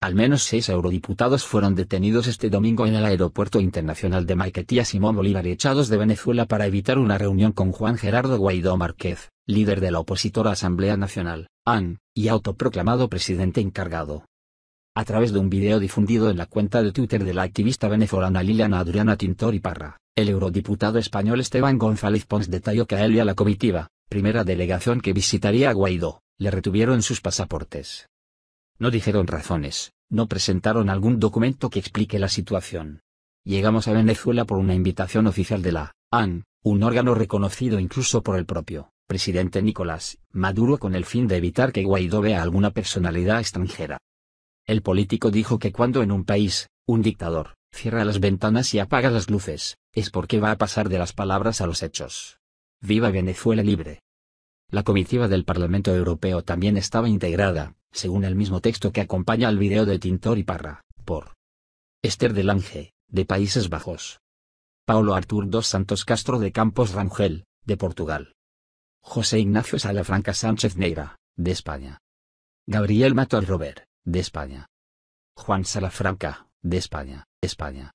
Al menos seis eurodiputados fueron detenidos este domingo en el Aeropuerto Internacional de Maiquetía Simón Bolívar y echados de Venezuela para evitar una reunión con Juan Gerardo Guaidó Márquez, líder de la opositora Asamblea Nacional, AN, y autoproclamado presidente encargado. A través de un video difundido en la cuenta de Twitter de la activista venezolana Liliana Adriana Tintori Parra, el eurodiputado español Esteban González Pons detalló que a él y a la comitiva, primera delegación que visitaría a Guaidó, le retuvieron sus pasaportes. No dijeron razones, no presentaron algún documento que explique la situación. Llegamos a Venezuela por una invitación oficial de la AN, un órgano reconocido incluso por el propio presidente Nicolás Maduro con el fin de evitar que Guaidó vea alguna personalidad extranjera. El político dijo que cuando en un país, un dictador, cierra las ventanas y apaga las luces, es porque va a pasar de las palabras a los hechos. ¡Viva Venezuela libre! La comitiva del Parlamento Europeo también estaba integrada, según el mismo texto que acompaña al video de Tintor y Parra, por Esther Delange, de Países Bajos. Paulo Artur dos Santos Castro de Campos Rangel, de Portugal. José Ignacio Salafranca Sánchez Neira, de España. Gabriel Matos Robert, de España. Juan Salafranca, de España, España.